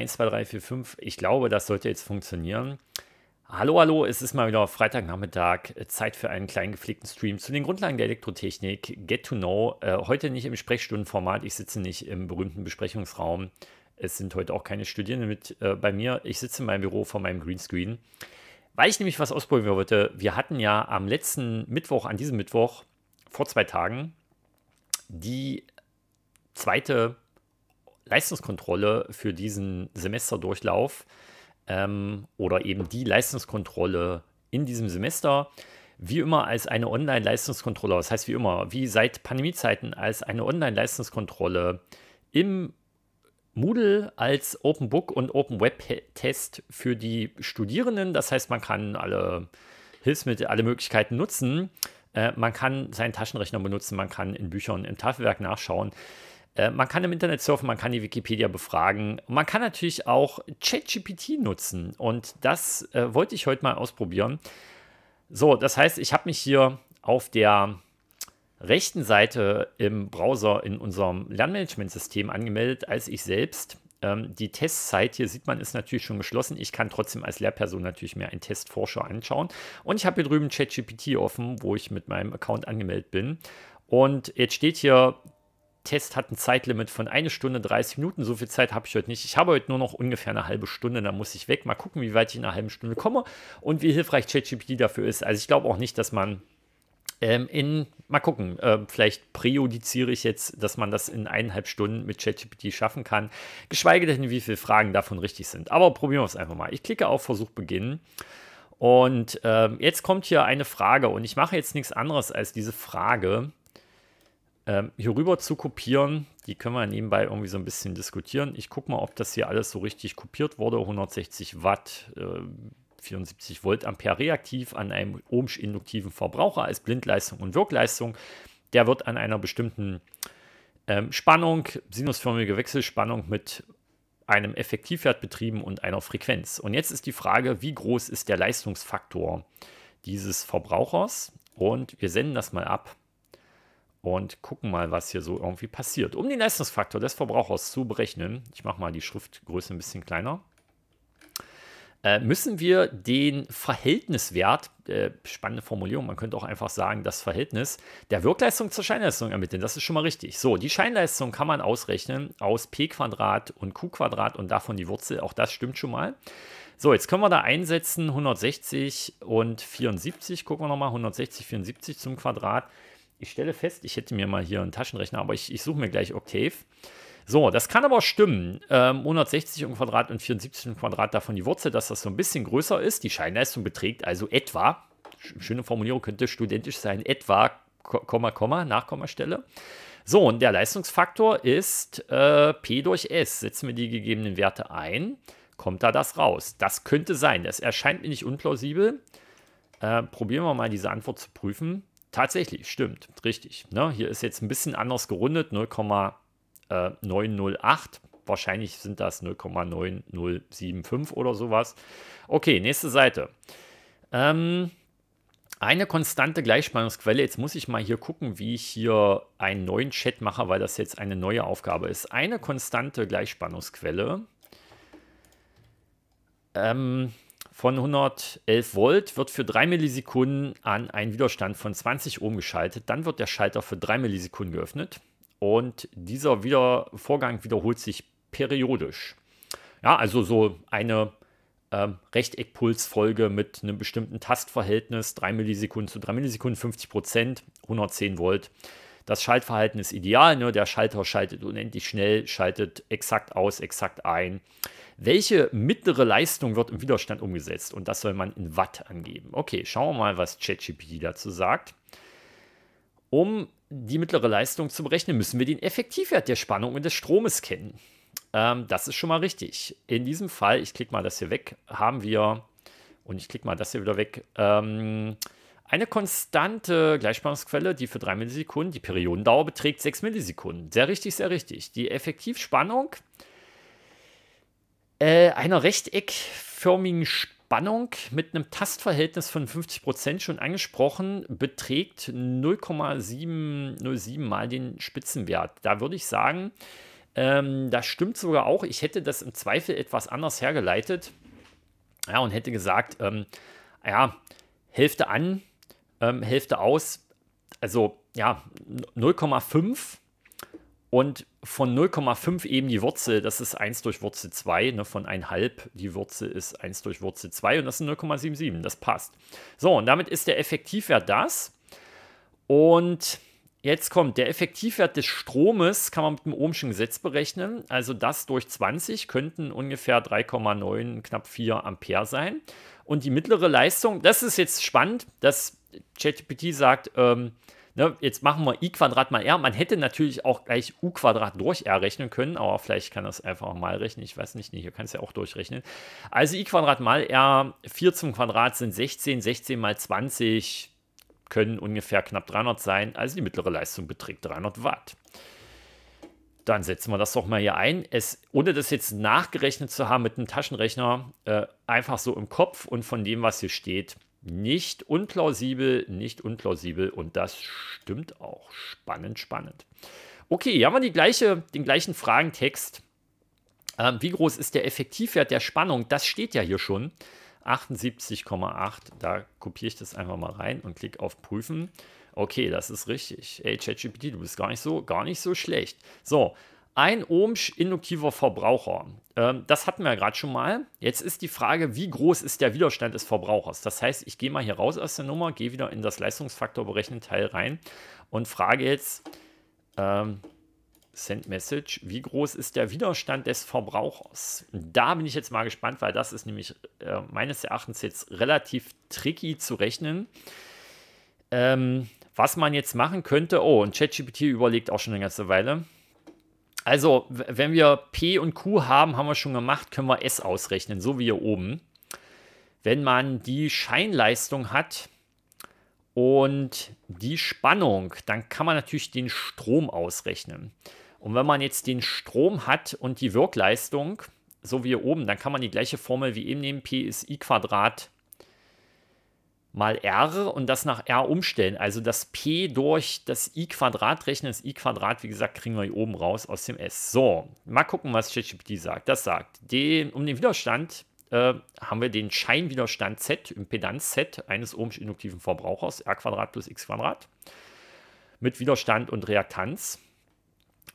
1, 2, 3, 4, 5. Ich glaube, das sollte jetzt funktionieren. Hallo, hallo, es ist mal wieder Freitagnachmittag, Zeit für einen kleinen gepflegten Stream zu den Grundlagen der Elektrotechnik, Get to Know. Äh, heute nicht im Sprechstundenformat, ich sitze nicht im berühmten Besprechungsraum. Es sind heute auch keine Studierenden mit äh, bei mir. Ich sitze in meinem Büro vor meinem Greenscreen, weil ich nämlich was ausprobieren wollte. Wir hatten ja am letzten Mittwoch, an diesem Mittwoch, vor zwei Tagen, die zweite Leistungskontrolle für diesen Semesterdurchlauf ähm, oder eben die Leistungskontrolle in diesem Semester wie immer als eine Online-Leistungskontrolle, das heißt wie immer, wie seit Pandemiezeiten als eine Online-Leistungskontrolle im Moodle als Open Book und Open Web Test für die Studierenden. Das heißt, man kann alle Hilfsmittel, alle Möglichkeiten nutzen. Äh, man kann seinen Taschenrechner benutzen, man kann in Büchern im Tafelwerk nachschauen. Äh, man kann im Internet surfen, man kann die Wikipedia befragen. Man kann natürlich auch ChatGPT nutzen und das äh, wollte ich heute mal ausprobieren. So, das heißt, ich habe mich hier auf der rechten Seite im Browser in unserem Lernmanagementsystem angemeldet, als ich selbst. Ähm, die Testzeit hier sieht man ist natürlich schon geschlossen. Ich kann trotzdem als Lehrperson natürlich mir einen Testforscher anschauen. Und ich habe hier drüben ChatGPT offen, wo ich mit meinem Account angemeldet bin. Und jetzt steht hier Test hat ein Zeitlimit von 1 Stunde 30 Minuten. So viel Zeit habe ich heute nicht. Ich habe heute nur noch ungefähr eine halbe Stunde, Da muss ich weg. Mal gucken, wie weit ich in einer halben Stunde komme und wie hilfreich ChatGPT dafür ist. Also ich glaube auch nicht, dass man ähm, in, mal gucken, äh, vielleicht präjudiziere ich jetzt, dass man das in eineinhalb Stunden mit ChatGPT schaffen kann. Geschweige denn, wie viele Fragen davon richtig sind. Aber probieren wir es einfach mal. Ich klicke auf Versuch beginnen. Und äh, jetzt kommt hier eine Frage und ich mache jetzt nichts anderes als diese Frage ähm, hier rüber zu kopieren. Die können wir nebenbei irgendwie so ein bisschen diskutieren. Ich gucke mal, ob das hier alles so richtig kopiert wurde. 160 Watt, äh, 74 Volt Ampere reaktiv an einem ohmsch induktiven Verbraucher als Blindleistung und Wirkleistung. Der wird an einer bestimmten ähm, Spannung, sinusförmige Wechselspannung mit einem Effektivwert betrieben und einer Frequenz. Und jetzt ist die Frage, wie groß ist der Leistungsfaktor dieses Verbrauchers? Und wir senden das mal ab und gucken mal, was hier so irgendwie passiert. Um den Leistungsfaktor des Verbrauchers zu berechnen, ich mache mal die Schriftgröße ein bisschen kleiner, äh, müssen wir den Verhältniswert, äh, spannende Formulierung, man könnte auch einfach sagen, das Verhältnis der Wirkleistung zur Scheinleistung ermitteln. Das ist schon mal richtig. So, die Scheinleistung kann man ausrechnen aus P Quadrat und Q Quadrat und davon die Wurzel, auch das stimmt schon mal. So, jetzt können wir da einsetzen 160 und 74, gucken wir nochmal, 160, 74 zum Quadrat. Ich stelle fest, ich hätte mir mal hier einen Taschenrechner, aber ich, ich suche mir gleich Octave. So, das kann aber stimmen. Ähm, 160 im Quadrat und 74 im Quadrat davon die Wurzel, dass das so ein bisschen größer ist. Die Scheinleistung beträgt also etwa, schöne Formulierung könnte studentisch sein, etwa, Komma, Komma, Nachkommastelle. So, und der Leistungsfaktor ist äh, P durch S. Setzen wir die gegebenen Werte ein, kommt da das raus. Das könnte sein. Das erscheint mir nicht unplausibel. Äh, probieren wir mal, diese Antwort zu prüfen. Tatsächlich, stimmt, richtig. Ne? Hier ist jetzt ein bisschen anders gerundet, 0,908. Wahrscheinlich sind das 0,9075 oder sowas. Okay, nächste Seite. Ähm, eine konstante Gleichspannungsquelle. Jetzt muss ich mal hier gucken, wie ich hier einen neuen Chat mache, weil das jetzt eine neue Aufgabe ist. Eine konstante Gleichspannungsquelle. Ähm, von 111 Volt wird für 3 Millisekunden an einen Widerstand von 20 Ohm geschaltet. Dann wird der Schalter für 3 Millisekunden geöffnet und dieser wieder Vorgang wiederholt sich periodisch. Ja, also so eine ähm, Rechteckpulsfolge mit einem bestimmten Tastverhältnis, 3 Millisekunden zu 3 Millisekunden, 50 Prozent, 110 Volt. Das Schaltverhalten ist ideal. Ne? Der Schalter schaltet unendlich schnell, schaltet exakt aus, exakt ein. Welche mittlere Leistung wird im Widerstand umgesetzt? Und das soll man in Watt angeben. Okay, schauen wir mal, was ChatGPT dazu sagt. Um die mittlere Leistung zu berechnen, müssen wir den Effektivwert der Spannung und des Stromes kennen. Ähm, das ist schon mal richtig. In diesem Fall, ich klicke mal das hier weg, haben wir, und ich klicke mal das hier wieder weg, ähm, eine konstante Gleichspannungsquelle, die für 3 Millisekunden, die Periodendauer beträgt 6 Millisekunden. Sehr richtig, sehr richtig. Die Effektivspannung äh, einer rechteckförmigen Spannung mit einem Tastverhältnis von 50% Prozent schon angesprochen, beträgt 0,707 mal den Spitzenwert. Da würde ich sagen, ähm, das stimmt sogar auch. Ich hätte das im Zweifel etwas anders hergeleitet. Ja, und hätte gesagt, ähm, ja, Hälfte an, ähm, Hälfte aus. Also ja, 0,5 und von 0,5 eben die Wurzel, das ist 1 durch Wurzel 2, ne, von 1,5 die Wurzel ist 1 durch Wurzel 2 und das sind 0,77, das passt. So, und damit ist der Effektivwert das. Und jetzt kommt der Effektivwert des Stromes, kann man mit dem Ohmschen Gesetz berechnen. Also das durch 20 könnten ungefähr 3,9, knapp 4 Ampere sein. Und die mittlere Leistung, das ist jetzt spannend, dass ChatGPT sagt, ähm, ne, jetzt machen wir i Quadrat mal r. Man hätte natürlich auch gleich u Quadrat durch r rechnen können, aber vielleicht kann das einfach mal rechnen. Ich weiß nicht, nee, hier kann es ja auch durchrechnen. Also i Quadrat mal r, 4 zum Quadrat sind 16, 16 mal 20 können ungefähr knapp 300 sein. Also die mittlere Leistung beträgt 300 Watt. Dann setzen wir das doch mal hier ein. Es, ohne das jetzt nachgerechnet zu haben mit einem Taschenrechner, äh, einfach so im Kopf und von dem, was hier steht, nicht unplausibel, nicht unplausibel und das stimmt auch. Spannend, spannend. Okay, hier haben wir die gleiche, den gleichen Fragentext. Ähm, wie groß ist der Effektivwert der Spannung? Das steht ja hier schon. 78,8. Da kopiere ich das einfach mal rein und klicke auf Prüfen. Okay, das ist richtig. Ey, ChatGPT, du bist gar nicht so, gar nicht so schlecht. So, ein Ohmsch induktiver Verbraucher. Ähm, das hatten wir ja gerade schon mal. Jetzt ist die Frage, wie groß ist der Widerstand des Verbrauchers? Das heißt, ich gehe mal hier raus aus der Nummer, gehe wieder in das Leistungsfaktor berechnen Teil rein und frage jetzt ähm, Send Message, wie groß ist der Widerstand des Verbrauchers? Da bin ich jetzt mal gespannt, weil das ist nämlich äh, meines Erachtens jetzt relativ tricky zu rechnen. Ähm, was man jetzt machen könnte, oh, und ChatGPT überlegt auch schon eine ganze Weile. Also, wenn wir P und Q haben, haben wir schon gemacht, können wir S ausrechnen, so wie hier oben. Wenn man die Scheinleistung hat und die Spannung, dann kann man natürlich den Strom ausrechnen. Und wenn man jetzt den Strom hat und die Wirkleistung, so wie hier oben, dann kann man die gleiche Formel wie eben nehmen, P ist I Quadrat mal r und das nach r umstellen. Also das p durch das i Quadrat rechnen. Das i Quadrat, wie gesagt, kriegen wir hier oben raus aus dem s. So, mal gucken, was ChatGPT sagt. Das sagt, den, um den Widerstand äh, haben wir den Scheinwiderstand z, Impedanz z eines ohmschen induktiven Verbrauchers, r Quadrat plus x Quadrat, mit Widerstand und Reaktanz.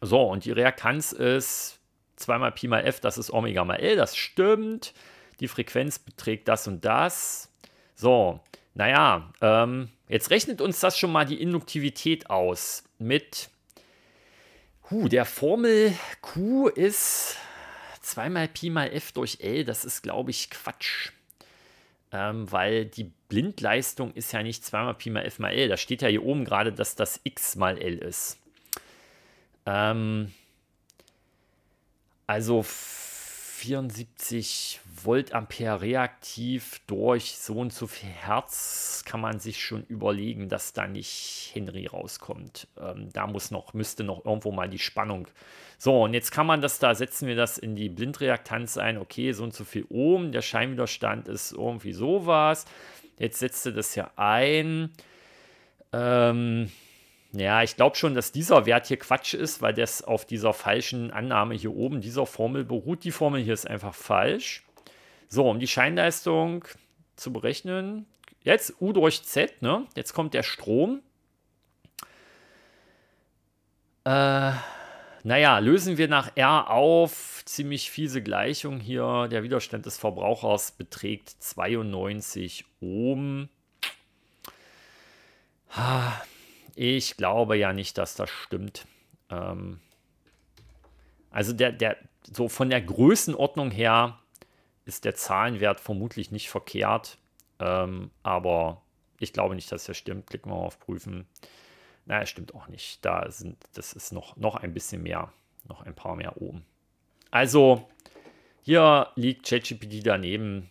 So, und die Reaktanz ist 2 mal Pi mal F, das ist Omega mal L, das stimmt. Die Frequenz beträgt das und das. So, naja, ähm, jetzt rechnet uns das schon mal die Induktivität aus mit Huh, der Formel Q ist 2 mal Pi mal F durch L. Das ist, glaube ich, Quatsch. Ähm, weil die Blindleistung ist ja nicht 2 mal Pi mal F mal L. Da steht ja hier oben gerade, dass das X mal L ist. Ähm, also 74 Volt Ampere reaktiv durch so und so viel Hertz kann man sich schon überlegen, dass da nicht Henry rauskommt. Ähm, da muss noch, müsste noch irgendwo mal die Spannung. So, und jetzt kann man das da, setzen wir das in die Blindreaktanz ein. Okay, so und so viel Ohm, der Scheinwiderstand ist irgendwie sowas. Jetzt setzt du das ja ein. Ähm, ja, ich glaube schon, dass dieser Wert hier Quatsch ist, weil das auf dieser falschen Annahme hier oben, dieser Formel beruht. Die Formel hier ist einfach falsch. So, um die Scheinleistung zu berechnen, jetzt U durch Z, ne? Jetzt kommt der Strom. Äh, naja, lösen wir nach R auf. Ziemlich fiese Gleichung hier. Der Widerstand des Verbrauchers beträgt 92 Ohm. Ah. Ich glaube ja nicht, dass das stimmt. Ähm, also der, der, so von der Größenordnung her ist der Zahlenwert vermutlich nicht verkehrt. Ähm, aber ich glaube nicht, dass der stimmt. Klicken wir mal auf Prüfen. Naja, stimmt auch nicht. Da sind, das ist noch, noch ein bisschen mehr, noch ein paar mehr oben. Also, hier liegt ChatGPT daneben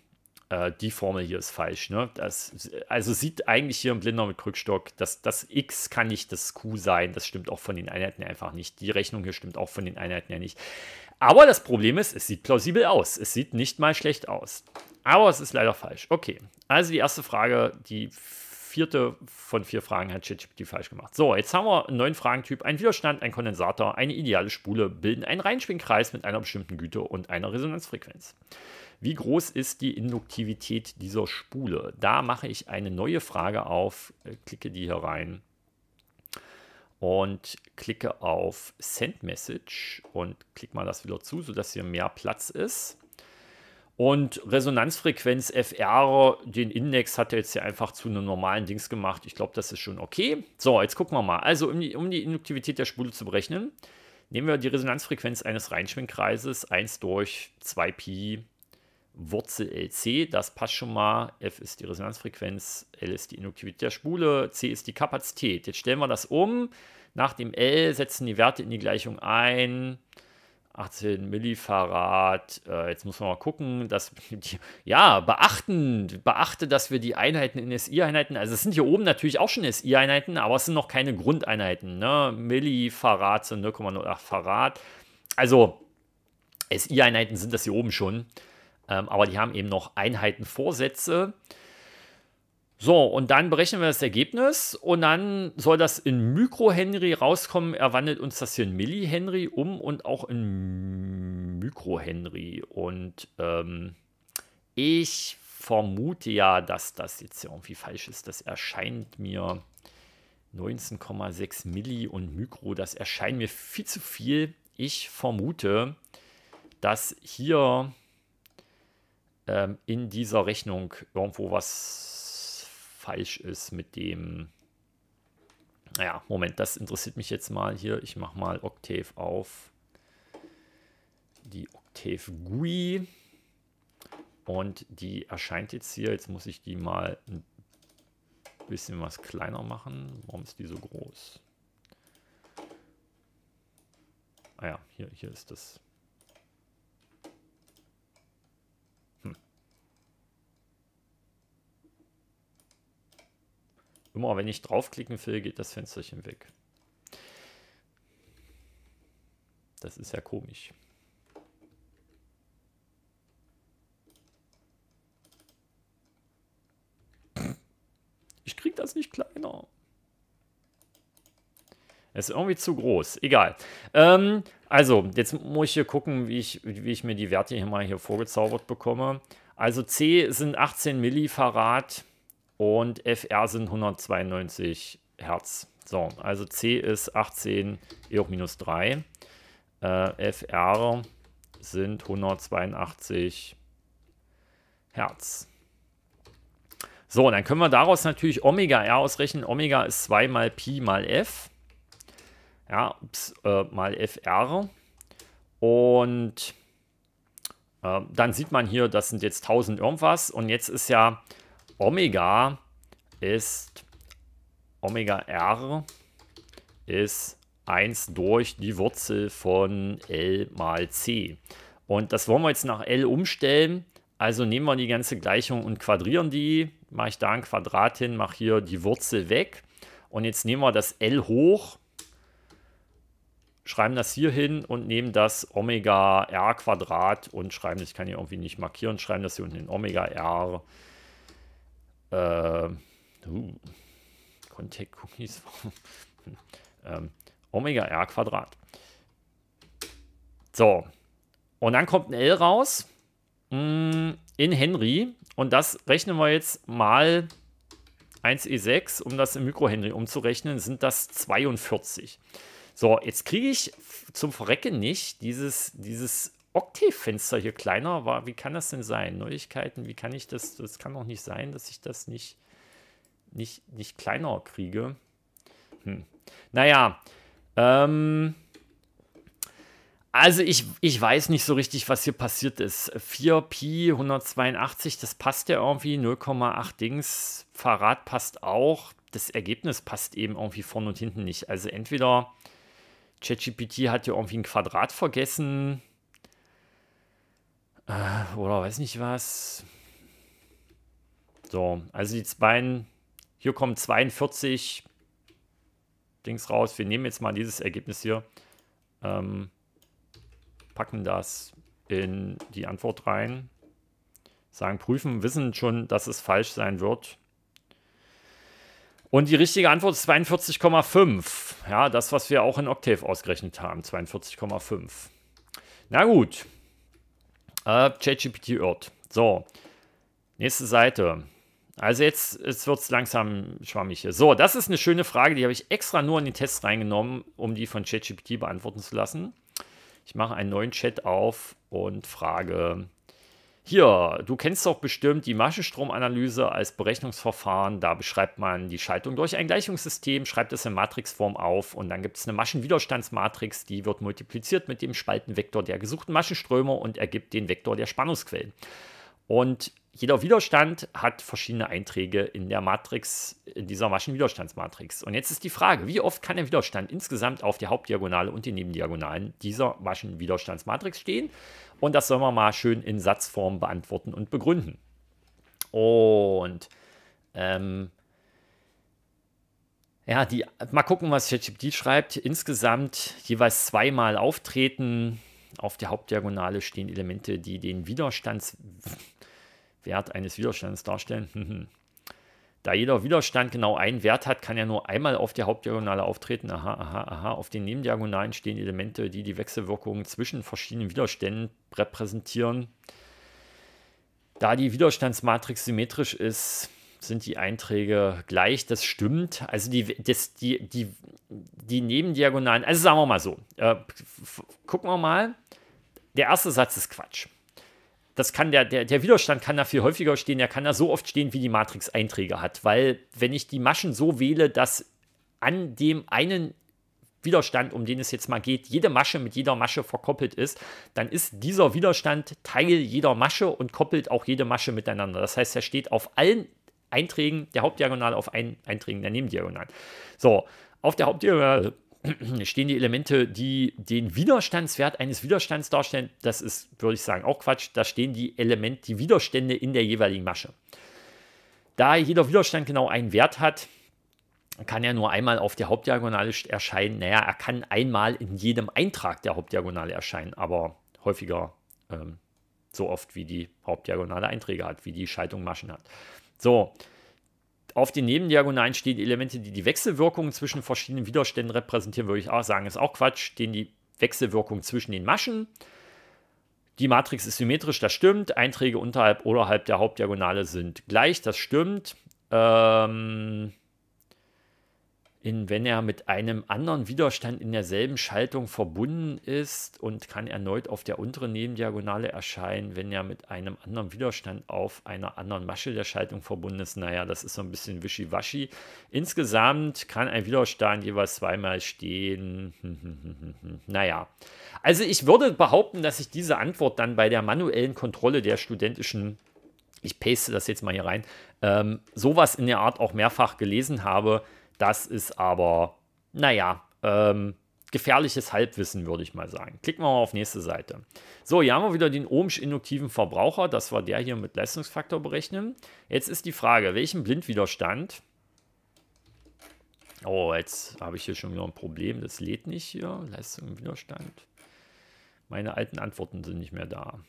äh, die Formel hier ist falsch. Ne? Das, also sieht eigentlich hier ein Blinder mit Krückstock, dass das X kann nicht das Q sein. Das stimmt auch von den Einheiten einfach nicht. Die Rechnung hier stimmt auch von den Einheiten ja nicht. Aber das Problem ist, es sieht plausibel aus. Es sieht nicht mal schlecht aus. Aber es ist leider falsch. Okay, also die erste Frage, die vierte von vier Fragen hat ChatGPT falsch gemacht. So, jetzt haben wir einen neuen Fragentyp. Ein Widerstand, ein Kondensator, eine ideale Spule bilden einen Reinschwingkreis mit einer bestimmten Güte und einer Resonanzfrequenz. Wie groß ist die Induktivität dieser Spule? Da mache ich eine neue Frage auf, äh, klicke die hier rein und klicke auf Send Message und klicke mal das wieder zu, sodass hier mehr Platz ist. Und Resonanzfrequenz FR, den Index hat er jetzt hier einfach zu einem normalen Dings gemacht. Ich glaube, das ist schon okay. So, jetzt gucken wir mal. Also, um die, um die Induktivität der Spule zu berechnen, nehmen wir die Resonanzfrequenz eines Reinschwingkreises 1 durch 2pi Wurzel LC, das passt schon mal. F ist die Resonanzfrequenz, L ist die Induktivität der Spule, C ist die Kapazität. Jetzt stellen wir das um. Nach dem L setzen die Werte in die Gleichung ein. 18 Millifarad. Äh, jetzt muss man mal gucken, dass die, ja, beachten, beachte, dass wir die Einheiten in SI-Einheiten, also es sind hier oben natürlich auch schon SI-Einheiten, aber es sind noch keine Grundeinheiten, ne? Millifarad sind 0,08 Farad. Also SI-Einheiten sind das hier oben schon. Ähm, aber die haben eben noch Einheitenvorsätze. So, und dann berechnen wir das Ergebnis und dann soll das in Mikro-Henry rauskommen. Er wandelt uns das hier in Milli-Henry um und auch in Mikro-Henry. Und ähm, ich vermute ja, dass das jetzt irgendwie falsch ist. Das erscheint mir 19,6 Milli und Mikro, das erscheint mir viel zu viel. Ich vermute, dass hier ähm, in dieser Rechnung irgendwo was falsch ist mit dem. Naja, Moment, das interessiert mich jetzt mal hier. Ich mache mal Octave auf. Die Octave GUI. Und die erscheint jetzt hier. Jetzt muss ich die mal ein bisschen was kleiner machen. Warum ist die so groß? Ah ja, hier, hier ist das Immer wenn ich draufklicken will, geht das Fensterchen weg. Das ist ja komisch. Ich krieg das nicht kleiner. Es ist irgendwie zu groß. Egal. Ähm, also, jetzt muss ich hier gucken, wie ich, wie ich mir die Werte hier mal hier vorgezaubert bekomme. Also C sind 18 Millifarad und FR sind 192 Hertz. So, also C ist 18 E hoch minus 3. Äh, FR sind 182 Hertz. So, dann können wir daraus natürlich Omega R ausrechnen. Omega ist 2 mal Pi mal F. Ja, ups, äh, mal FR. Und äh, dann sieht man hier, das sind jetzt 1000 irgendwas. Und jetzt ist ja Omega ist Omega R ist 1 durch die Wurzel von L mal C. Und das wollen wir jetzt nach L umstellen. Also nehmen wir die ganze Gleichung und quadrieren die. Mache ich da ein Quadrat hin, mache hier die Wurzel weg. Und jetzt nehmen wir das L hoch, schreiben das hier hin und nehmen das Omega R Quadrat und schreiben, ich kann hier irgendwie nicht markieren, schreiben das hier unten in Omega R Quadrat äh, uh, Contact-Cookies, ähm, Omega R Quadrat. So, und dann kommt ein L raus mh, mm, in Henry und das rechnen wir jetzt mal 1E6, e um das in Mikrohenry umzurechnen, sind das 42. So, jetzt kriege ich zum Verrecken nicht dieses, dieses Octave-Fenster hier kleiner war. Wie kann das denn sein? Neuigkeiten, wie kann ich das? Das kann doch nicht sein, dass ich das nicht, nicht, nicht kleiner kriege. Hm. Naja, ähm, also ich, ich weiß nicht so richtig, was hier passiert ist. 4Pi 182, das passt ja irgendwie. 0,8 Dings, Fahrrad passt auch. Das Ergebnis passt eben irgendwie vorne und hinten nicht. Also entweder ChatGPT hat ja irgendwie ein Quadrat vergessen äh, oder weiß nicht was. So, also die beiden, hier kommen 42 Dings raus. Wir nehmen jetzt mal dieses Ergebnis hier, ähm, packen das in die Antwort rein, sagen prüfen, wissen schon, dass es falsch sein wird. Und die richtige Antwort ist 42,5. Ja, das, was wir auch in Octave ausgerechnet haben, 42,5. Na gut, äh, ChatGPT Earth. So, nächste Seite. Also jetzt, jetzt wird es langsam schwammig hier. So, das ist eine schöne Frage, die habe ich extra nur in den Test reingenommen, um die von ChatGPT beantworten zu lassen. Ich mache einen neuen Chat auf und frage hier, du kennst doch bestimmt die Maschenstromanalyse als Berechnungsverfahren. Da beschreibt man die Schaltung durch ein Gleichungssystem, schreibt es in Matrixform auf und dann gibt es eine Maschenwiderstandsmatrix, die wird multipliziert mit dem Spaltenvektor der gesuchten Maschenströme und ergibt den Vektor der Spannungsquellen. Und jeder Widerstand hat verschiedene Einträge in der Matrix, in dieser Maschenwiderstandsmatrix. Und jetzt ist die Frage, wie oft kann der Widerstand insgesamt auf der Hauptdiagonale und den Nebendiagonalen dieser Maschenwiderstandsmatrix stehen? Und das sollen wir mal schön in Satzform beantworten und begründen. Und ähm, ja, die, mal gucken, was ChatGPT schreibt. Insgesamt jeweils zweimal auftreten. Auf der Hauptdiagonale stehen Elemente, die den Widerstandswert eines Widerstands darstellen. Da jeder Widerstand genau einen Wert hat, kann er nur einmal auf der Hauptdiagonale auftreten. Aha, aha, aha. Auf den Nebendiagonalen stehen Elemente, die die Wechselwirkungen zwischen verschiedenen Widerständen repräsentieren. Da die Widerstandsmatrix symmetrisch ist, sind die Einträge gleich. Das stimmt. Also die, das, die, die, die Nebendiagonalen, also sagen wir mal so, äh, gucken wir mal. Der erste Satz ist Quatsch das kann der, der, der Widerstand kann da viel häufiger stehen, der kann da so oft stehen, wie die Matrix Einträge hat. Weil wenn ich die Maschen so wähle, dass an dem einen Widerstand, um den es jetzt mal geht, jede Masche mit jeder Masche verkoppelt ist, dann ist dieser Widerstand Teil jeder Masche und koppelt auch jede Masche miteinander. Das heißt, er steht auf allen Einträgen der Hauptdiagonal auf allen Einträgen der Nebendiagonal. So, auf der Hauptdiagonal stehen die Elemente, die den Widerstandswert eines Widerstands darstellen. Das ist, würde ich sagen, auch Quatsch. Da stehen die Elemente, die Widerstände in der jeweiligen Masche. Da jeder Widerstand genau einen Wert hat, kann er nur einmal auf der Hauptdiagonale erscheinen. Naja, er kann einmal in jedem Eintrag der Hauptdiagonale erscheinen, aber häufiger ähm, so oft, wie die Hauptdiagonale Einträge hat, wie die Schaltung Maschen hat. So, auf den Nebendiagonalen stehen Elemente, die die Wechselwirkungen zwischen verschiedenen Widerständen repräsentieren, würde ich auch sagen, ist auch Quatsch. Stehen die Wechselwirkungen zwischen den Maschen. Die Matrix ist symmetrisch, das stimmt. Einträge unterhalb oder halb der Hauptdiagonale sind gleich, das stimmt. Ähm, in, wenn er mit einem anderen Widerstand in derselben Schaltung verbunden ist und kann erneut auf der unteren Nebendiagonale erscheinen, wenn er mit einem anderen Widerstand auf einer anderen Masche der Schaltung verbunden ist. Naja, das ist so ein bisschen wischiwaschi. Insgesamt kann ein Widerstand jeweils zweimal stehen. naja, also ich würde behaupten, dass ich diese Antwort dann bei der manuellen Kontrolle der studentischen ich paste das jetzt mal hier rein, ähm, sowas in der Art auch mehrfach gelesen habe, das ist aber, naja, ähm, gefährliches Halbwissen, würde ich mal sagen. Klicken wir mal auf nächste Seite. So, hier haben wir wieder den Ohmsch-induktiven Verbraucher. Das war der hier mit Leistungsfaktor berechnen. Jetzt ist die Frage, welchen Blindwiderstand... Oh, jetzt habe ich hier schon wieder ein Problem. Das lädt nicht hier. Leistung und Widerstand. Meine alten Antworten sind nicht mehr da.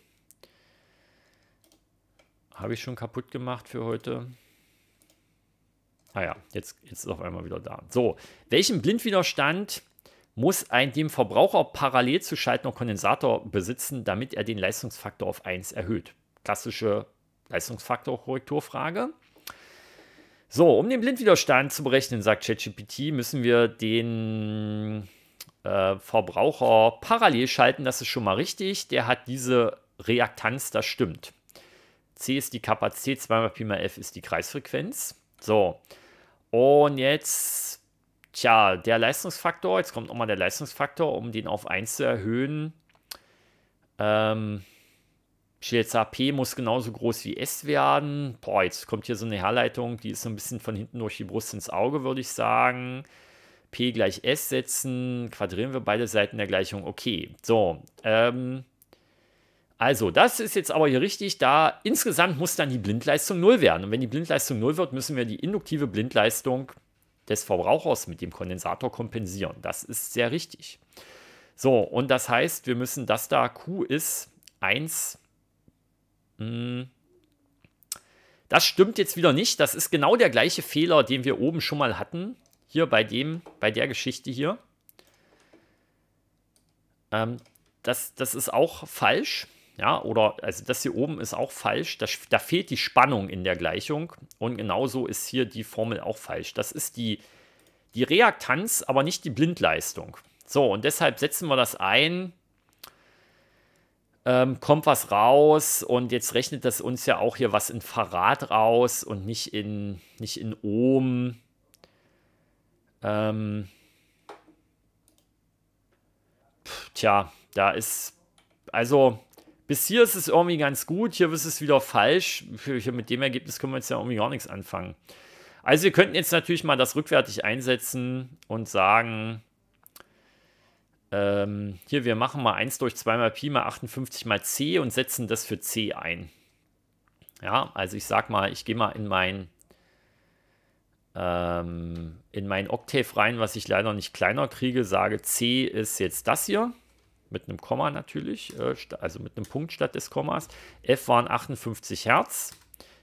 Habe ich schon kaputt gemacht für heute. Ah ja, jetzt, jetzt ist auf einmal wieder da. So, welchen Blindwiderstand muss ein dem Verbraucher parallel zu schaltender Kondensator besitzen, damit er den Leistungsfaktor auf 1 erhöht? Klassische Leistungsfaktorkorrekturfrage. So, um den Blindwiderstand zu berechnen, sagt ChatGPT, müssen wir den äh, Verbraucher parallel schalten. Das ist schon mal richtig. Der hat diese Reaktanz, das stimmt. C ist die Kapazität, 2 mal Pi mal F ist die Kreisfrequenz. So, und jetzt, tja, der Leistungsfaktor, jetzt kommt nochmal der Leistungsfaktor, um den auf 1 zu erhöhen. Ähm, Shields AP muss genauso groß wie S werden. Boah, jetzt kommt hier so eine Herleitung, die ist so ein bisschen von hinten durch die Brust ins Auge, würde ich sagen. P gleich S setzen, quadrieren wir beide Seiten der Gleichung. Okay, so. Ähm, also, das ist jetzt aber hier richtig, da insgesamt muss dann die Blindleistung 0 werden. Und wenn die Blindleistung 0 wird, müssen wir die induktive Blindleistung des Verbrauchers mit dem Kondensator kompensieren. Das ist sehr richtig. So, und das heißt, wir müssen dass da Q ist 1. Hm. das stimmt jetzt wieder nicht. Das ist genau der gleiche Fehler, den wir oben schon mal hatten. Hier bei dem, bei der Geschichte hier. Ähm, das, das ist auch falsch. Ja, oder also das hier oben ist auch falsch. Das, da fehlt die Spannung in der Gleichung. Und genauso ist hier die Formel auch falsch. Das ist die, die Reaktanz, aber nicht die Blindleistung. So, und deshalb setzen wir das ein. Ähm, kommt was raus und jetzt rechnet das uns ja auch hier was in Farad raus und nicht in, nicht in Ohm. Ähm, tja, da ist, also bis hier ist es irgendwie ganz gut, hier ist es wieder falsch. Hier mit dem Ergebnis können wir jetzt ja irgendwie gar nichts anfangen. Also wir könnten jetzt natürlich mal das rückwärtig einsetzen und sagen, ähm, hier, wir machen mal 1 durch 2 mal Pi mal 58 mal C und setzen das für C ein. Ja, also ich sag mal, ich gehe mal in mein ähm, in mein Octave rein, was ich leider nicht kleiner kriege, sage C ist jetzt das hier mit einem Komma natürlich, äh, also mit einem Punkt statt des Kommas. F waren 58 Hertz.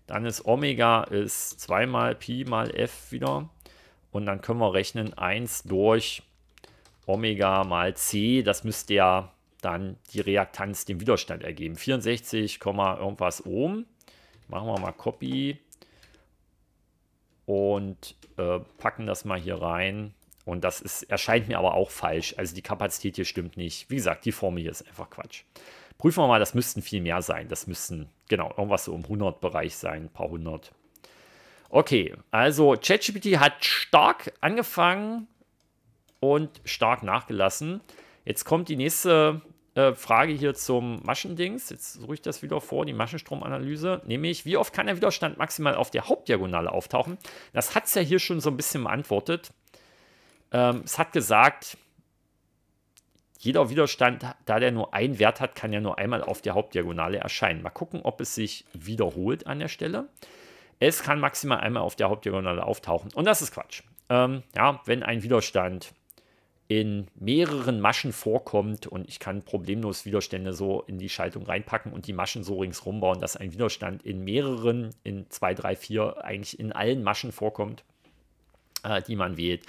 Dann ist Omega ist 2 mal Pi mal F wieder. Und dann können wir rechnen 1 durch Omega mal C. Das müsste ja dann die Reaktanz dem Widerstand ergeben. 64, irgendwas Ohm. Machen wir mal Copy und äh, packen das mal hier rein. Und das ist, erscheint mir aber auch falsch. Also die Kapazität hier stimmt nicht. Wie gesagt, die Formel hier ist einfach Quatsch. Prüfen wir mal, das müssten viel mehr sein. Das müssten, genau, irgendwas so im 100-Bereich sein, ein paar hundert. Okay, also ChatGPT hat stark angefangen und stark nachgelassen. Jetzt kommt die nächste äh, Frage hier zum Maschendings. Jetzt suche ich das wieder vor, die Maschenstromanalyse. Nämlich, wie oft kann der Widerstand maximal auf der Hauptdiagonale auftauchen? Das hat es ja hier schon so ein bisschen beantwortet. Ähm, es hat gesagt, jeder Widerstand, da der nur einen Wert hat, kann ja nur einmal auf der Hauptdiagonale erscheinen. Mal gucken, ob es sich wiederholt an der Stelle. Es kann maximal einmal auf der Hauptdiagonale auftauchen. Und das ist Quatsch. Ähm, ja, wenn ein Widerstand in mehreren Maschen vorkommt und ich kann problemlos Widerstände so in die Schaltung reinpacken und die Maschen so ringsrum bauen, dass ein Widerstand in mehreren, in 2, 3, 4, eigentlich in allen Maschen vorkommt, äh, die man wählt,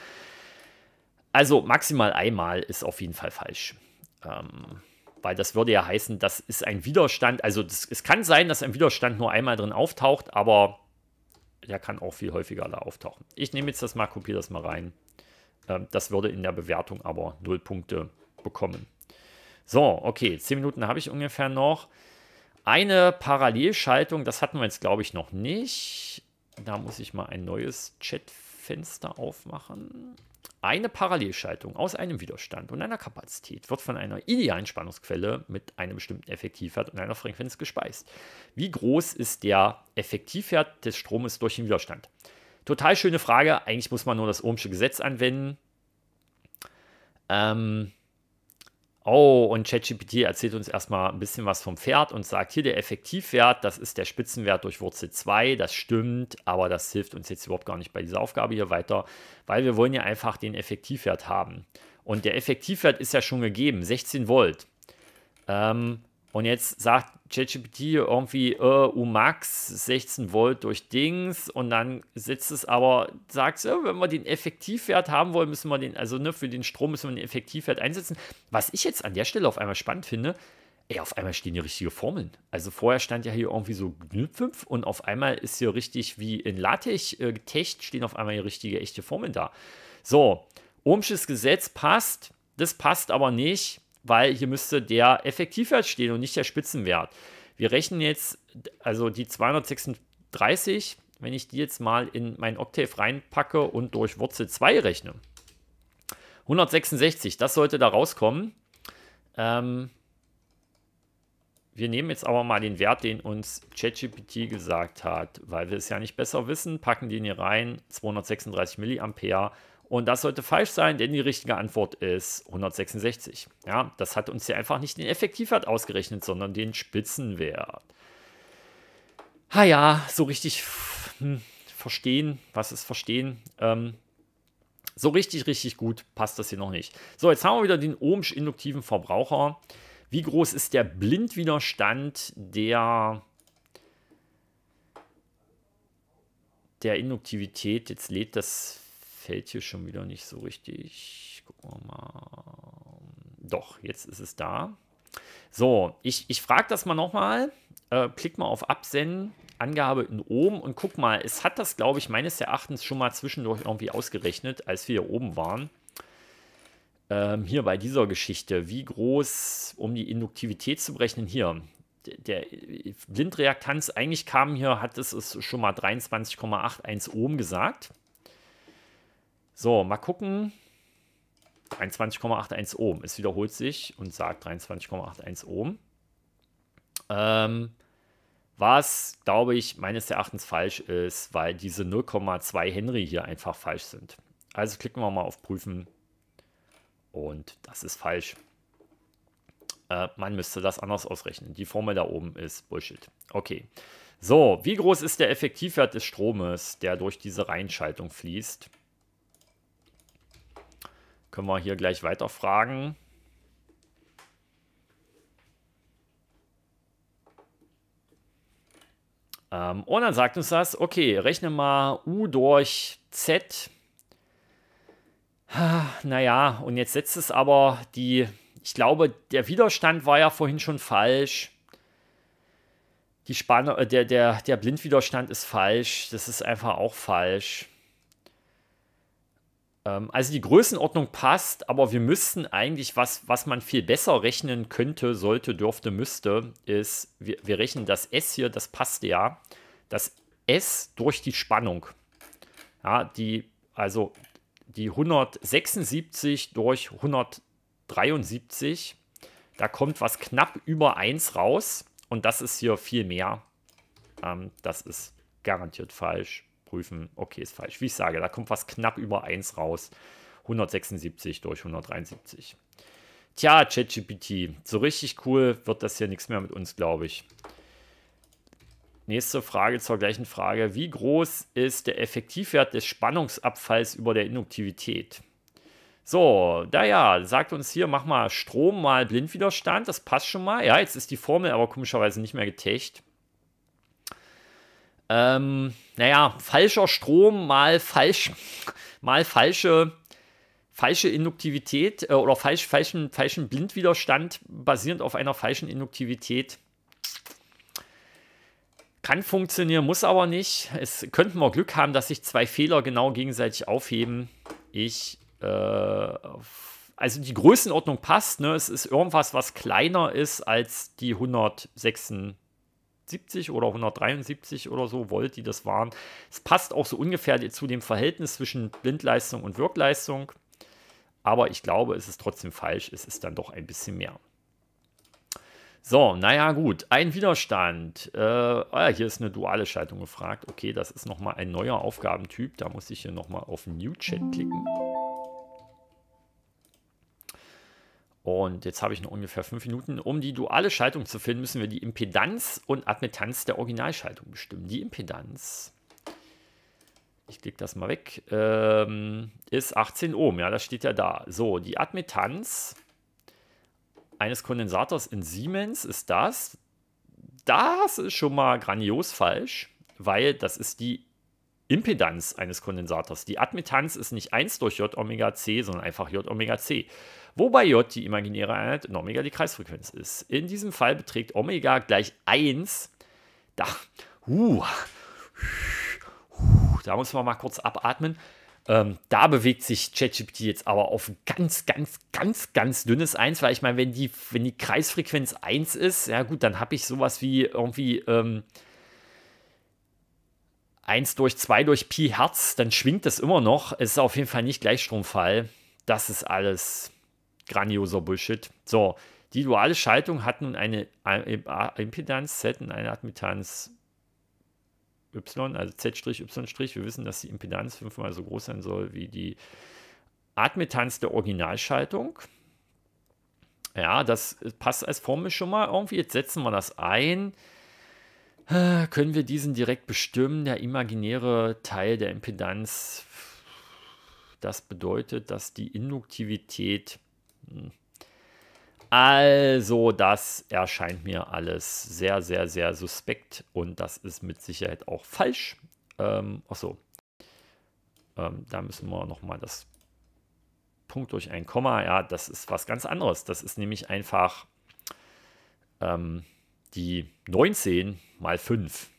also maximal einmal ist auf jeden Fall falsch. Ähm, weil das würde ja heißen, das ist ein Widerstand. Also das, es kann sein, dass ein Widerstand nur einmal drin auftaucht, aber der kann auch viel häufiger da auftauchen. Ich nehme jetzt das mal, kopiere das mal rein. Ähm, das würde in der Bewertung aber 0 Punkte bekommen. So, okay, 10 Minuten habe ich ungefähr noch. Eine Parallelschaltung, das hatten wir jetzt, glaube ich, noch nicht. Da muss ich mal ein neues Chatfenster aufmachen. Eine Parallelschaltung aus einem Widerstand und einer Kapazität wird von einer idealen Spannungsquelle mit einem bestimmten Effektivwert und einer Frequenz gespeist. Wie groß ist der Effektivwert des Stromes durch den Widerstand? Total schöne Frage. Eigentlich muss man nur das Ohmsche Gesetz anwenden. Ähm, Oh, und ChatGPT erzählt uns erstmal ein bisschen was vom Pferd und sagt hier, der Effektivwert, das ist der Spitzenwert durch Wurzel 2, das stimmt, aber das hilft uns jetzt überhaupt gar nicht bei dieser Aufgabe hier weiter, weil wir wollen ja einfach den Effektivwert haben. Und der Effektivwert ist ja schon gegeben, 16 Volt. Ähm, und jetzt sagt ChatGPT irgendwie, äh, Umax 16 Volt durch Dings und dann sitzt es aber, sagt äh, wenn wir den Effektivwert haben wollen, müssen wir den, also ne, für den Strom müssen wir den Effektivwert einsetzen. Was ich jetzt an der Stelle auf einmal spannend finde, ey, auf einmal stehen hier richtige Formeln. Also vorher stand ja hier irgendwie so 5 und auf einmal ist hier richtig wie in LaTeX äh, Techt stehen auf einmal hier richtige echte Formeln da. So, Ohmsches Gesetz passt, das passt aber nicht weil hier müsste der Effektivwert stehen und nicht der Spitzenwert. Wir rechnen jetzt, also die 236, wenn ich die jetzt mal in mein Octave reinpacke und durch Wurzel 2 rechne. 166, das sollte da rauskommen. Ähm, wir nehmen jetzt aber mal den Wert, den uns ChatGPT gesagt hat, weil wir es ja nicht besser wissen, packen den hier rein, 236 Milliampere, und das sollte falsch sein, denn die richtige Antwort ist 166. Ja, das hat uns hier einfach nicht den Effektivwert ausgerechnet, sondern den Spitzenwert. Ha ja, so richtig hm, verstehen, was ist verstehen? Ähm, so richtig, richtig gut passt das hier noch nicht. So, jetzt haben wir wieder den ohmsch-induktiven Verbraucher. Wie groß ist der Blindwiderstand der, der Induktivität? Jetzt lädt das fällt hier schon wieder nicht so richtig. Gucken wir mal. Doch, jetzt ist es da. So, ich, ich frage das mal nochmal. Äh, klick mal auf Absenden, Angabe in oben und guck mal, es hat das, glaube ich, meines Erachtens schon mal zwischendurch irgendwie ausgerechnet, als wir hier oben waren. Ähm, hier bei dieser Geschichte, wie groß, um die Induktivität zu berechnen, hier, der äh, Blindreaktanz, eigentlich kam hier, hat es schon mal 23,81 Ohm gesagt. So, mal gucken. 23,81 Ohm. Es wiederholt sich und sagt 23,81 Ohm. Ähm, was, glaube ich, meines Erachtens falsch ist, weil diese 0,2 Henry hier einfach falsch sind. Also klicken wir mal auf Prüfen und das ist falsch. Äh, man müsste das anders ausrechnen. Die Formel da oben ist Bullshit. Okay. So, wie groß ist der Effektivwert des Stromes, der durch diese Reinschaltung fließt? Können wir hier gleich weiter fragen. Ähm, und dann sagt uns das, okay, rechne mal U durch Z. Naja, und jetzt setzt es aber die, ich glaube, der Widerstand war ja vorhin schon falsch. Die Spanne, äh, der, der, der Blindwiderstand ist falsch. Das ist einfach auch falsch. Ähm, also die Größenordnung passt, aber wir müssten eigentlich, was, was man viel besser rechnen könnte, sollte, dürfte, müsste, ist, wir, wir rechnen das S hier, das passt ja, das S durch die Spannung. Ja, die, also die 176 durch 173, da kommt was knapp über 1 raus und das ist hier viel mehr. Ähm, das ist garantiert falsch prüfen, okay, ist falsch. Wie ich sage, da kommt was knapp über 1 raus. 176 durch 173. Tja, ChatGPT, so richtig cool wird das hier nichts mehr mit uns, glaube ich. Nächste Frage zur gleichen Frage. Wie groß ist der Effektivwert des Spannungsabfalls über der Induktivität? So, daher sagt uns hier, mach mal Strom mal Blindwiderstand, das passt schon mal. Ja, jetzt ist die Formel aber komischerweise nicht mehr getecht ähm, naja, falscher Strom mal falsch, mal falsche, falsche Induktivität äh, oder falsch, falschen, falschen Blindwiderstand basierend auf einer falschen Induktivität. Kann funktionieren, muss aber nicht. Es könnten wir Glück haben, dass sich zwei Fehler genau gegenseitig aufheben. Ich, äh, also die Größenordnung passt. Ne? Es ist irgendwas, was kleiner ist als die 166. 170 oder 173 oder so Volt, die das waren. Es passt auch so ungefähr zu dem Verhältnis zwischen Blindleistung und Wirkleistung. Aber ich glaube, es ist trotzdem falsch. Es ist dann doch ein bisschen mehr. So, naja, gut. Ein Widerstand. Äh, ah hier ist eine duale Schaltung gefragt. Okay, das ist nochmal ein neuer Aufgabentyp. Da muss ich hier nochmal auf New Chat klicken. Und jetzt habe ich noch ungefähr fünf Minuten. Um die duale Schaltung zu finden, müssen wir die Impedanz und Admittanz der Originalschaltung bestimmen. Die Impedanz, ich klicke das mal weg, ähm, ist 18 Ohm. Ja, das steht ja da. So, die Admittanz eines Kondensators in Siemens ist das. Das ist schon mal grandios falsch, weil das ist die Impedanz eines Kondensators. Die Admittanz ist nicht 1 durch J Omega C, sondern einfach J Omega C wobei J die imaginäre Einheit und Omega die Kreisfrequenz ist. In diesem Fall beträgt Omega gleich 1. Da, uh, da muss man mal kurz abatmen. Ähm, da bewegt sich ChatGPT jetzt aber auf ein ganz, ganz, ganz, ganz dünnes 1, weil ich meine, wenn die, wenn die Kreisfrequenz 1 ist, ja gut, dann habe ich sowas wie irgendwie ähm, 1 durch 2 durch Pi Hertz, dann schwingt das immer noch. Es ist auf jeden Fall nicht Gleichstromfall. Das ist alles grandioser Bullshit. So, die duale Schaltung hat nun eine äh, Impedanz Z und eine Admittanz Y, also Z', Y'. Wir wissen, dass die Impedanz fünfmal so groß sein soll wie die Admittanz der Originalschaltung. Ja, das äh, passt als Formel schon mal irgendwie. Jetzt setzen wir das ein. Äh, können wir diesen direkt bestimmen? Der imaginäre Teil der Impedanz, das bedeutet, dass die Induktivität also, das erscheint mir alles sehr, sehr, sehr suspekt und das ist mit Sicherheit auch falsch. Ähm, achso, ähm, da müssen wir nochmal das Punkt durch ein Komma, ja, das ist was ganz anderes. Das ist nämlich einfach ähm, die 19 mal 5.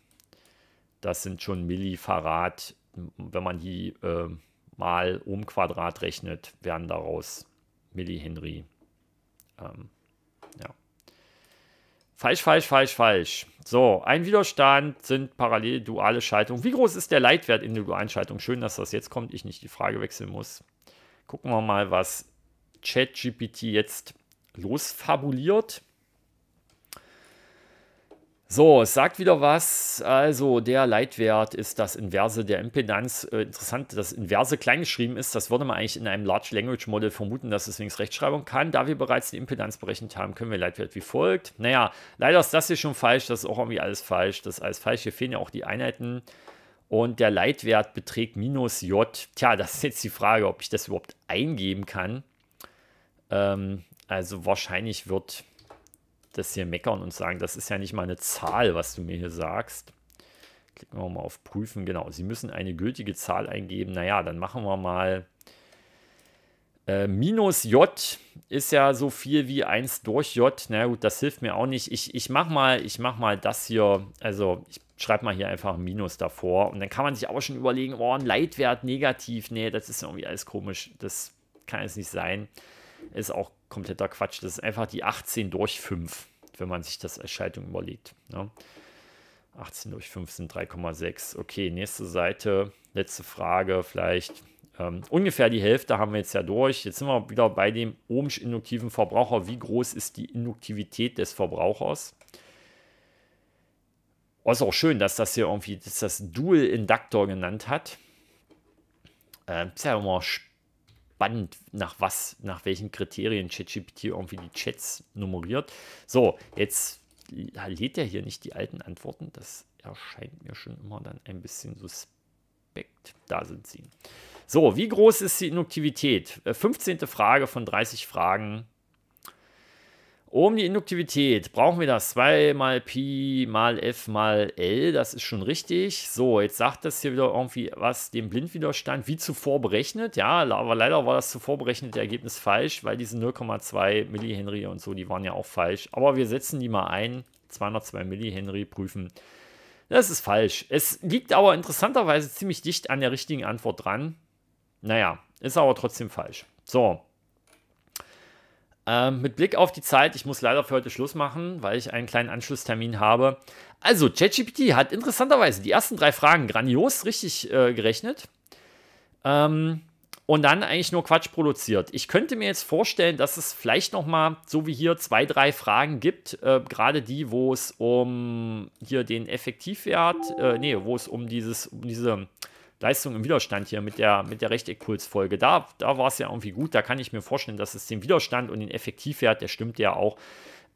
Das sind schon Millifarad. Wenn man die äh, mal um Quadrat rechnet, werden daraus Millihenry. Ähm, ja. Falsch, falsch, falsch, falsch. So, ein Widerstand sind parallel duale Schaltungen. Wie groß ist der Leitwert in der dualen Schaltung? Schön, dass das jetzt kommt, ich nicht die Frage wechseln muss. Gucken wir mal, was ChatGPT jetzt losfabuliert. So, es sagt wieder was. Also der Leitwert ist das Inverse der Impedanz. Äh, interessant, dass Inverse klein geschrieben ist. Das würde man eigentlich in einem Large Language Model vermuten, dass es wenigstens Rechtschreibung kann. Da wir bereits die Impedanz berechnet haben, können wir Leitwert wie folgt. Naja, leider ist das hier schon falsch. Das ist auch irgendwie alles falsch. Das ist alles falsch. Hier fehlen ja auch die Einheiten. Und der Leitwert beträgt minus J. Tja, das ist jetzt die Frage, ob ich das überhaupt eingeben kann. Ähm, also wahrscheinlich wird das hier meckern und sagen, das ist ja nicht mal eine Zahl, was du mir hier sagst. Klicken wir mal auf Prüfen. Genau, Sie müssen eine gültige Zahl eingeben. Naja, dann machen wir mal äh, minus J ist ja so viel wie 1 durch J. Na gut, das hilft mir auch nicht. Ich, ich mache mal, mach mal das hier. Also ich schreibe mal hier einfach Minus davor. Und dann kann man sich auch schon überlegen, oh, ein Leitwert negativ. Nee, das ist irgendwie alles komisch. Das kann es nicht sein. Ist auch komisch kompletter Quatsch. Das ist einfach die 18 durch 5, wenn man sich das als Schaltung überlegt. Ne? 18 durch 5 sind 3,6. Okay, nächste Seite, letzte Frage vielleicht. Ähm, ungefähr die Hälfte haben wir jetzt ja durch. Jetzt sind wir wieder bei dem ohmsch induktiven Verbraucher. Wie groß ist die Induktivität des Verbrauchers? Oh, ist auch schön, dass das hier irgendwie dass das Dual Inductor genannt hat. Ähm, ist ja immer spannend spannend, nach was, nach welchen Kriterien ChatGPT irgendwie die Chats nummeriert. So, jetzt lädt er hier nicht die alten Antworten. Das erscheint mir schon immer dann ein bisschen suspekt. Da sind sie. So, wie groß ist die Induktivität? 15. Äh, Frage von 30 Fragen. Um die Induktivität brauchen wir das 2 mal Pi mal F mal L. Das ist schon richtig. So, jetzt sagt das hier wieder irgendwie was, den Blindwiderstand wie zuvor berechnet. Ja, aber leider war das zuvor berechnete Ergebnis falsch, weil diese 0,2 Millihenry und so, die waren ja auch falsch. Aber wir setzen die mal ein. 202 Millihenry prüfen. Das ist falsch. Es liegt aber interessanterweise ziemlich dicht an der richtigen Antwort dran. Naja, ist aber trotzdem falsch. So, ähm, mit Blick auf die Zeit, ich muss leider für heute Schluss machen, weil ich einen kleinen Anschlusstermin habe. Also, ChatGPT hat interessanterweise die ersten drei Fragen grandios richtig äh, gerechnet. Ähm, und dann eigentlich nur Quatsch produziert. Ich könnte mir jetzt vorstellen, dass es vielleicht nochmal so wie hier zwei, drei Fragen gibt, äh, gerade die, wo es um hier den Effektivwert, äh, nee, wo es um dieses um diese Leistung im Widerstand hier mit der, mit der Rechteckpulsfolge. Da, da war es ja irgendwie gut. Da kann ich mir vorstellen, dass es den Widerstand und den Effektivwert, der stimmt ja auch,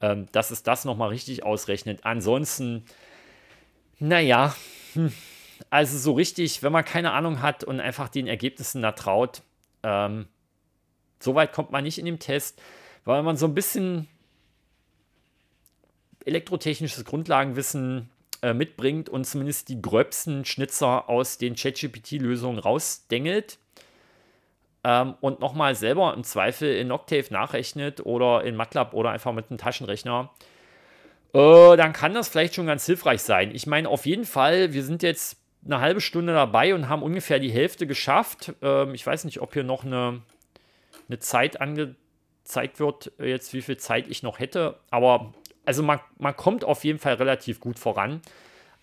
ähm, dass es das nochmal richtig ausrechnet. Ansonsten, naja, hm, also so richtig, wenn man keine Ahnung hat und einfach den Ergebnissen da traut, ähm, so weit kommt man nicht in dem Test, weil man so ein bisschen elektrotechnisches Grundlagenwissen äh, mitbringt und zumindest die gröbsten Schnitzer aus den ChatGPT-Lösungen rausdengelt ähm, und nochmal selber im Zweifel in Octave nachrechnet oder in MATLAB oder einfach mit einem Taschenrechner, äh, dann kann das vielleicht schon ganz hilfreich sein. Ich meine, auf jeden Fall, wir sind jetzt eine halbe Stunde dabei und haben ungefähr die Hälfte geschafft. Ähm, ich weiß nicht, ob hier noch eine, eine Zeit angezeigt wird, jetzt wie viel Zeit ich noch hätte, aber also man, man kommt auf jeden Fall relativ gut voran.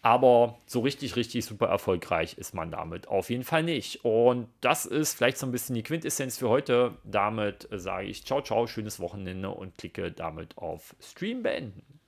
Aber so richtig, richtig super erfolgreich ist man damit auf jeden Fall nicht. Und das ist vielleicht so ein bisschen die Quintessenz für heute. Damit sage ich ciao, ciao, schönes Wochenende und klicke damit auf Stream beenden.